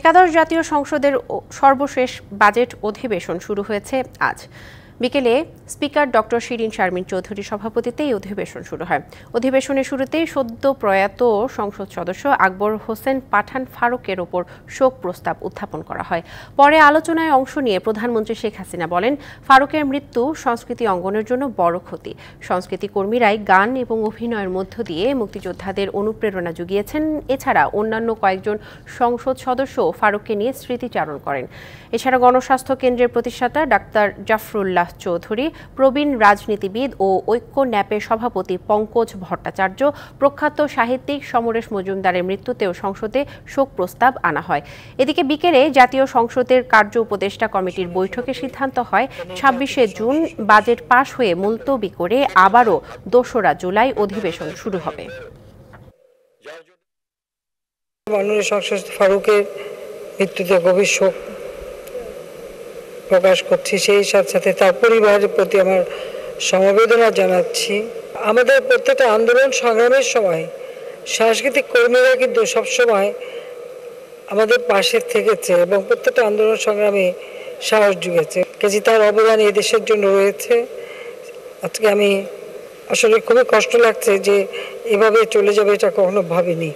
একাদশ জাতীয় সংসদের সর্বশেষ বাজেট অধিবেশন শুরু হয়েছে আজ বিকেলে স্পিকার ডক্টর শিরিন শারমিন চৌধুরীর সভাপতিতে এই অধিবেশন শুরু হয় অধিবেশনের শুরুতে সদ্য প্রয়াত সংসদ সদস্য আকবর হোসেন পাঠান ফারুকের ওপর শোক প্রস্তাব উত্থাপন করা হয় পরে আলোচনায় অংশ নিয়ে প্রধানমন্ত্রী শেখ হাসিনা বলেন ফারুকের মৃত্যু সংস্কৃতি অঙ্গনের জন্য বড় ক্ষতি সংস্কৃতি কর্মীরাই গান এবং অভিনয়ের মধ্য দিয়ে মুক্তিযোদ্ধাদের অনুপ্রেরণা জুগিয়েছেন এছাড়া অন্যান্য কয়েকজন সংসদ সদস্য ফারুককে নিয়ে স্মৃতিচারণ করেন এছাড়া গণস্বাস্থ্য কেন্দ্রের প্রতিষ্ঠাতা ডাক্তার জাফরুল্লাহ চৌধুরী প্রবীণ রাজনীতিবিদ ও ঐক্য ন্যাপের সভাপতি পঙ্কজ ভট্টাচার্য প্রখ্যাত সাহিত্যিক সমরেশ মজুমদারের মৃত্যুতেও সংসদে শোক প্রস্তাব আনা হয় এদিকে বিকেলে জাতীয় সংসদের কার্য উপদেষ্টা কমিটির বৈঠকে সিদ্ধান্ত হয় ছাব্বিশে জুন বাজেট পাশ হয়ে মুলতবি করে আবারও দোসরা জুলাই অধিবেশন শুরু হবে মাননীয় সংসদ ফারুকের মৃত্যুতে গভীর শোক প্রকাশ করছি সেই সাথে সাথে তার পরিবারের প্রতি আমার সমবেদনা জানাচ্ছি আমাদের প্রত্যেকটা আন্দোলন সংগ্রামের সময় সাংস্কৃতিক কর্মীরা কিন্তু সবসময় আমাদের পাশে থেকেছে এবং প্রত্যেকটা আন্দোলন সংগ্রামে সাহস যুগেছে কেজি তার অবদান এই দেশের জন্য রয়েছে আজকে আমি আসলে খুবই কষ্ট লাগছে যে এভাবে চলে যাবে এটা কখনো ভাবিনি